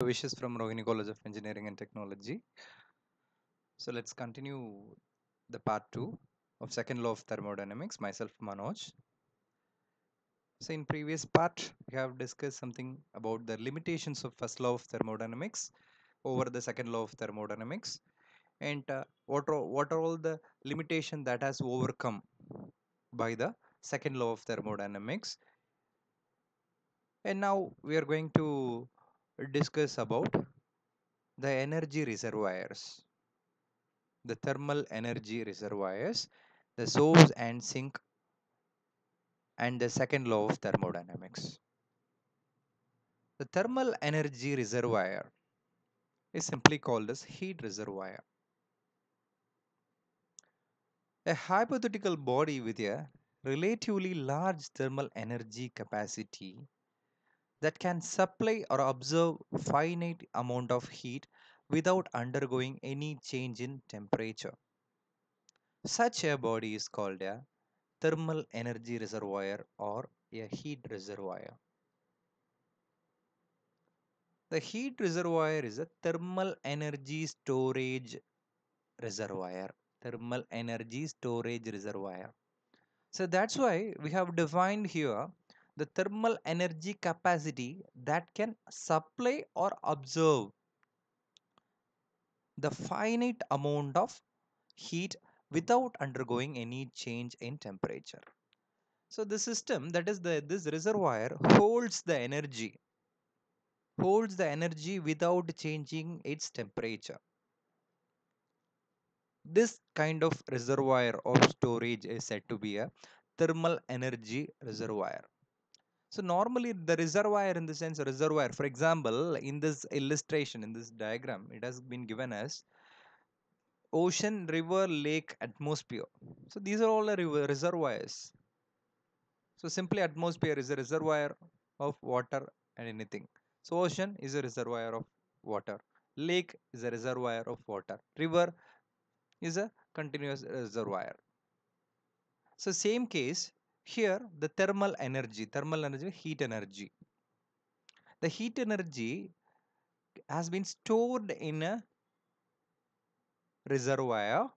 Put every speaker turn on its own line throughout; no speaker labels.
Wishes from Rohini College of Engineering and Technology. So let's continue the part 2 of second law of thermodynamics, myself Manoj. So in previous part, we have discussed something about the limitations of first law of thermodynamics over the second law of thermodynamics and uh, what, are, what are all the limitation that has overcome by the second law of thermodynamics. And now we are going to discuss about the energy reservoirs, the thermal energy reservoirs, the source and sink and the second law of thermodynamics. The thermal energy reservoir is simply called as heat reservoir. A hypothetical body with a relatively large thermal energy capacity that can supply or absorb finite amount of heat without undergoing any change in temperature. Such a body is called a thermal energy reservoir or a heat reservoir. The heat reservoir is a thermal energy storage reservoir. Thermal energy storage reservoir. So that's why we have defined here the thermal energy capacity that can supply or absorb the finite amount of heat without undergoing any change in temperature. So the system that is the this reservoir holds the energy holds the energy without changing its temperature. This kind of reservoir of storage is said to be a thermal energy reservoir. So normally the reservoir in the sense reservoir, for example, in this illustration, in this diagram, it has been given as ocean, river, lake, atmosphere. So these are all the reservoirs. So simply atmosphere is a reservoir of water and anything. So ocean is a reservoir of water. Lake is a reservoir of water. River is a continuous reservoir. So same case here the thermal energy, thermal energy, heat energy. The heat energy has been stored in a reservoir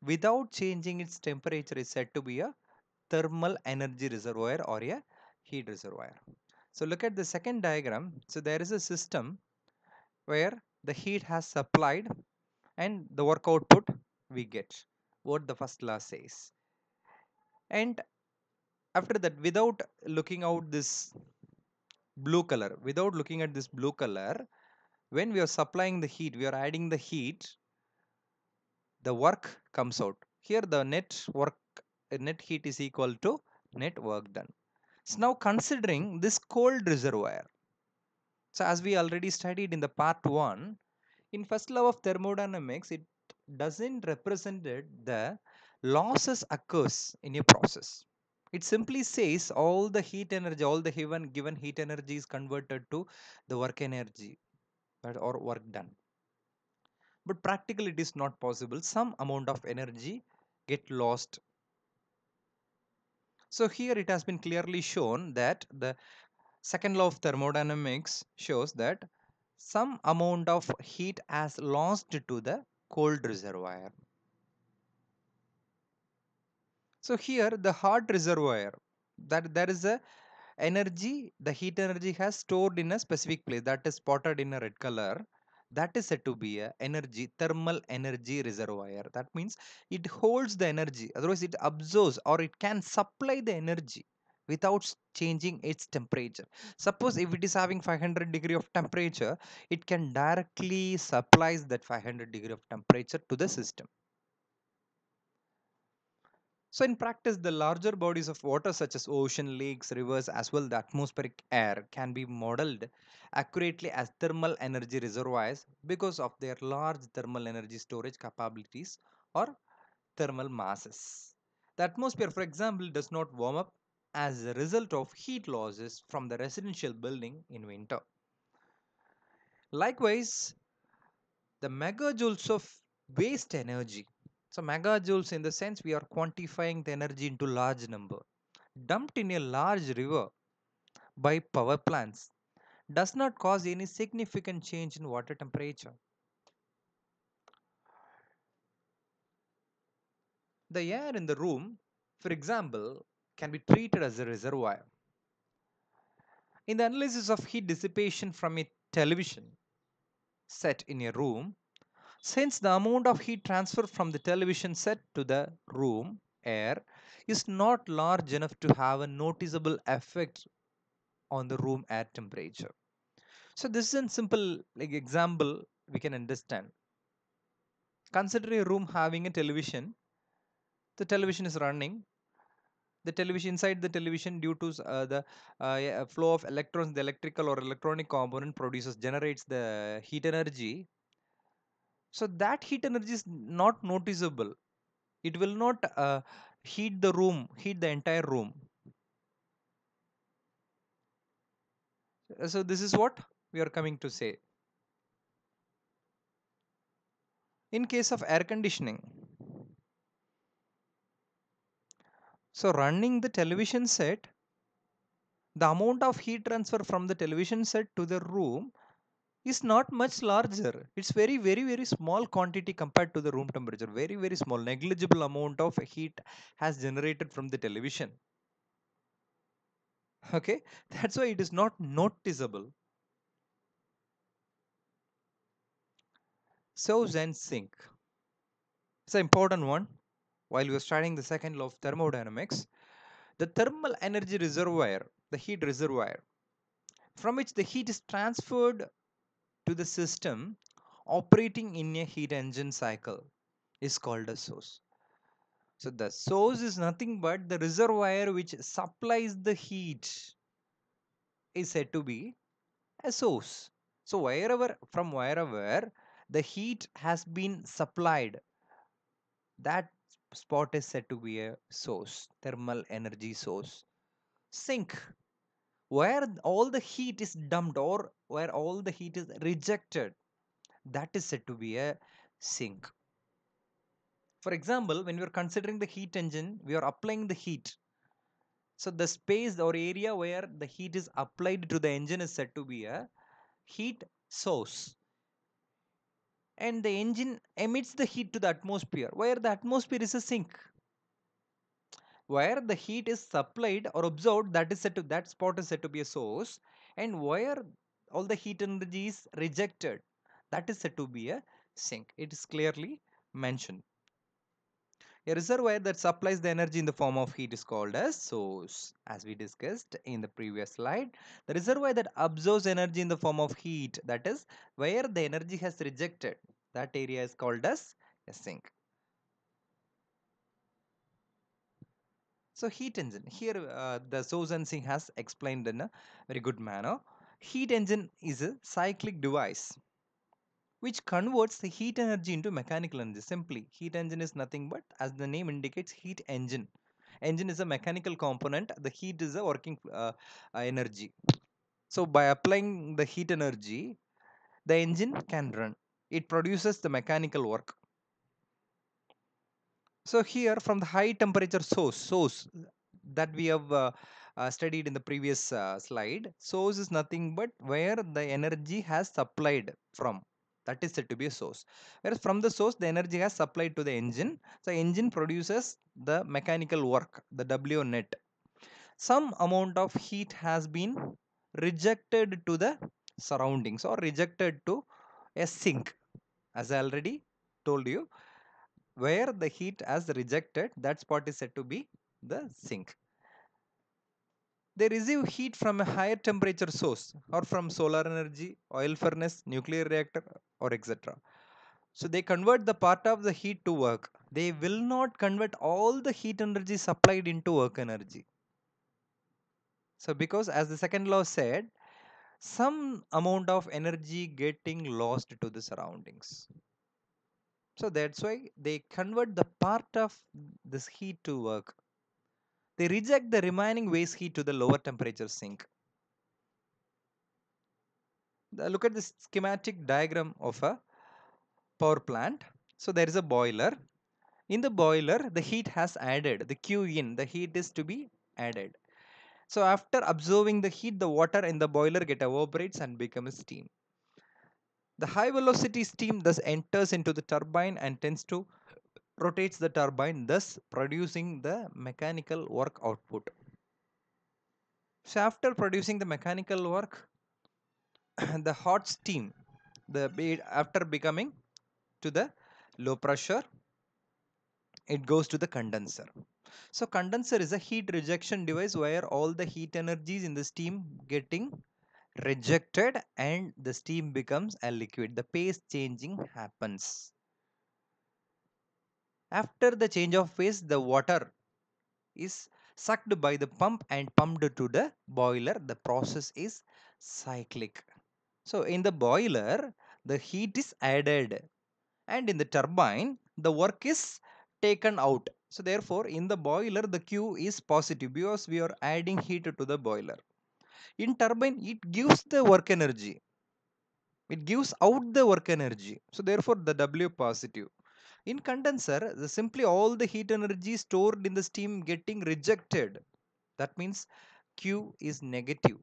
without changing its temperature is said to be a thermal energy reservoir or a heat reservoir. So look at the second diagram. So there is a system where the heat has supplied and the work output we get what the first law says. And after that without looking out this blue color without looking at this blue color when we are supplying the heat we are adding the heat the work comes out here the net work uh, net heat is equal to net work done so now considering this cold reservoir so as we already studied in the part 1 in first law of thermodynamics it doesn't represent the losses occurs in a process it simply says all the heat energy all the given given heat energy is converted to the work energy or work done but practically it is not possible some amount of energy get lost so here it has been clearly shown that the second law of thermodynamics shows that some amount of heat has lost to the cold reservoir so here the hot reservoir that there is a energy the heat energy has stored in a specific place that is spotted in a red color that is said to be a energy thermal energy reservoir that means it holds the energy otherwise it absorbs or it can supply the energy without changing its temperature suppose if it is having 500 degree of temperature it can directly supplies that 500 degree of temperature to the system so in practice, the larger bodies of water such as ocean, lakes, rivers, as well the atmospheric air can be modeled accurately as thermal energy reservoirs because of their large thermal energy storage capabilities or thermal masses. The atmosphere, for example, does not warm up as a result of heat losses from the residential building in winter. Likewise, the megajoules of waste energy so megajoules in the sense we are quantifying the energy into large number. Dumped in a large river by power plants does not cause any significant change in water temperature. The air in the room, for example, can be treated as a reservoir. In the analysis of heat dissipation from a television set in a room, since the amount of heat transfer from the television set to the room air is not large enough to have a noticeable effect on the room air temperature. So this is a simple like example we can understand. Consider a room having a television. The television is running. The television inside the television due to uh, the uh, flow of electrons, the electrical or electronic component produces generates the heat energy so that heat energy is not noticeable it will not uh, heat the room heat the entire room so this is what we are coming to say in case of air conditioning so running the television set the amount of heat transfer from the television set to the room is not much larger. It's very, very, very small quantity compared to the room temperature. Very, very small. Negligible amount of heat has generated from the television. Okay, that's why it is not noticeable. So, then sink. It's an important one. While we are studying the second law of thermodynamics, the thermal energy reservoir, the heat reservoir, from which the heat is transferred to the system operating in a heat engine cycle is called a source. So the source is nothing but the reservoir which supplies the heat is said to be a source. So wherever from wherever the heat has been supplied that spot is said to be a source thermal energy source. Sink where all the heat is dumped or where all the heat is rejected that is said to be a sink for example when we are considering the heat engine we are applying the heat so the space or area where the heat is applied to the engine is said to be a heat source and the engine emits the heat to the atmosphere where the atmosphere is a sink where the heat is supplied or absorbed that is said to that spot is said to be a source and where all the heat energy is rejected that is said to be a sink it is clearly mentioned a reservoir that supplies the energy in the form of heat is called as source. As we discussed in the previous slide, the reservoir that absorbs energy in the form of heat, that is, where the energy has rejected, that area is called as a sink. So heat engine here uh, the Sozan Singh has explained in a very good manner. Heat engine is a cyclic device which converts the heat energy into mechanical energy simply. Heat engine is nothing but as the name indicates heat engine. Engine is a mechanical component, the heat is a working uh, uh energy. So by applying the heat energy, the engine can run. It produces the mechanical work so here from the high temperature source, source that we have uh, uh, studied in the previous uh, slide, source is nothing but where the energy has supplied from. That is said to be a source. Whereas from the source, the energy has supplied to the engine. So engine produces the mechanical work, the W net. Some amount of heat has been rejected to the surroundings or rejected to a sink. As I already told you, where the heat as rejected that spot is said to be the sink. They receive heat from a higher temperature source or from solar energy, oil furnace, nuclear reactor or etc. So they convert the part of the heat to work. They will not convert all the heat energy supplied into work energy. So because as the second law said, some amount of energy getting lost to the surroundings. So that's why they convert the part of this heat to work. They reject the remaining waste heat to the lower temperature sink. look at this schematic diagram of a power plant. So there is a boiler. In the boiler, the heat has added, the Q in, the heat is to be added. So after absorbing the heat, the water in the boiler get evaporates and becomes steam. The high velocity steam thus enters into the turbine and tends to rotates the turbine thus producing the mechanical work output. So after producing the mechanical work the hot steam the after becoming to the low pressure it goes to the condenser. So condenser is a heat rejection device where all the heat energies in the steam getting rejected and the steam becomes a liquid. The phase changing happens. After the change of phase, the water is sucked by the pump and pumped to the boiler. The process is cyclic. So in the boiler, the heat is added and in the turbine, the work is taken out. So therefore, in the boiler, the Q is positive because we are adding heat to the boiler in turbine it gives the work energy it gives out the work energy so therefore the w positive in condenser the simply all the heat energy stored in the steam getting rejected that means q is negative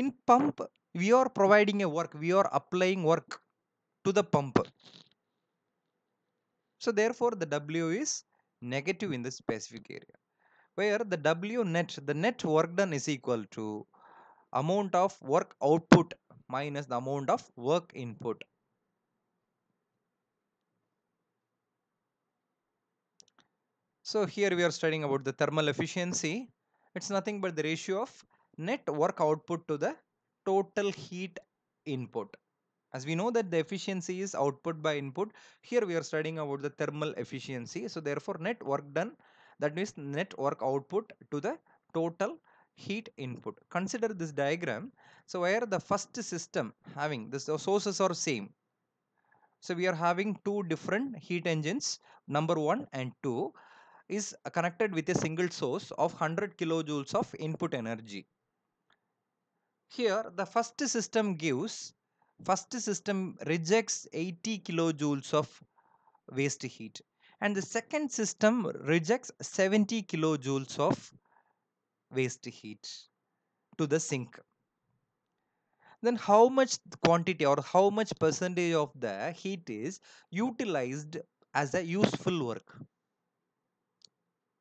in pump we are providing a work we are applying work to the pump so therefore the w is negative in the specific area where the W net, the net work done is equal to amount of work output minus the amount of work input. So here we are studying about the thermal efficiency. It's nothing but the ratio of net work output to the total heat input. As we know that the efficiency is output by input, here we are studying about the thermal efficiency. So therefore net work done that means network output to the total heat input consider this diagram so where the first system having this the sources are same so we are having two different heat engines number one and two is connected with a single source of 100 kilojoules of input energy here the first system gives first system rejects 80 kilojoules of waste heat and the second system rejects 70 kilojoules of waste heat to the sink then how much quantity or how much percentage of the heat is utilized as a useful work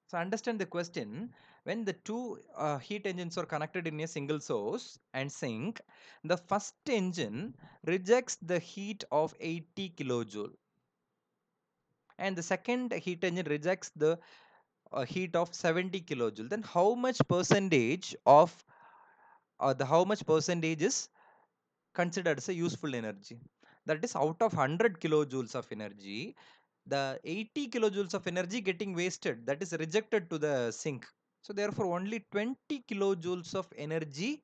so understand the question when the two uh, heat engines are connected in a single source and sink the first engine rejects the heat of 80 kilojoule and the second heat engine rejects the uh, heat of 70 kilojoule then how much percentage of uh, the how much percentage is considered as a useful energy that is out of 100 kilojoules of energy the 80 kilojoules of energy getting wasted that is rejected to the sink so therefore only 20 kilojoules of energy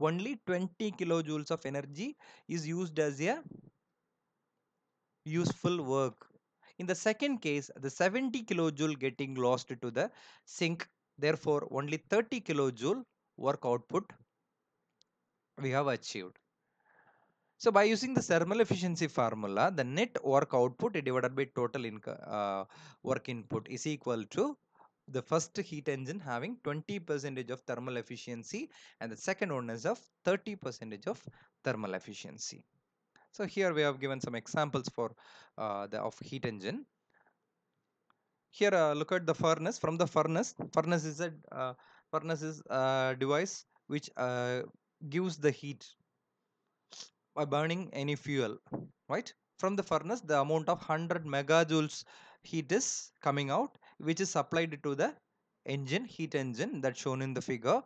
only 20 kilojoules of energy is used as a useful work in the second case, the 70 kilojoule getting lost to the sink. Therefore, only 30 kilojoule work output we have achieved. So by using the thermal efficiency formula, the net work output divided by total uh, work input is equal to the first heat engine having 20 percentage of thermal efficiency and the second one is of 30 percentage of thermal efficiency. So here we have given some examples for uh, the of heat engine. Here uh, look at the furnace. From the furnace, furnace is a uh, furnace is a device which uh, gives the heat by burning any fuel, right? From the furnace, the amount of 100 megajoules heat is coming out, which is supplied to the engine, heat engine that's shown in the figure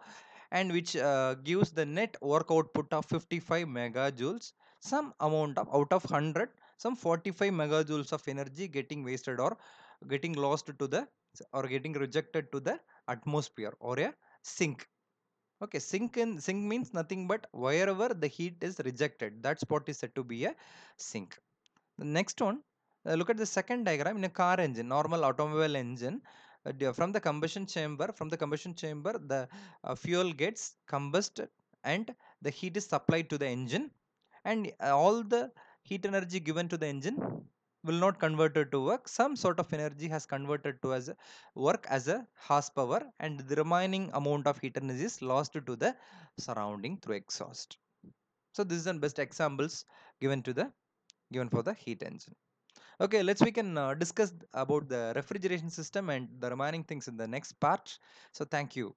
and which uh, gives the net work output of 55 megajoules some amount of out of 100 some 45 megajoules of energy getting wasted or getting lost to the or getting rejected to the atmosphere or a sink okay sink in sink means nothing but wherever the heat is rejected that spot is said to be a sink the next one uh, look at the second diagram in a car engine normal automobile engine uh, from the combustion chamber from the combustion chamber the uh, fuel gets combusted and the heat is supplied to the engine and uh, all the heat energy given to the engine will not converted to work some sort of energy has converted to as work as a horsepower and the remaining amount of heat energy is lost to the surrounding through exhaust so this is the best examples given to the given for the heat engine okay let's we can uh, discuss about the refrigeration system and the remaining things in the next part so thank you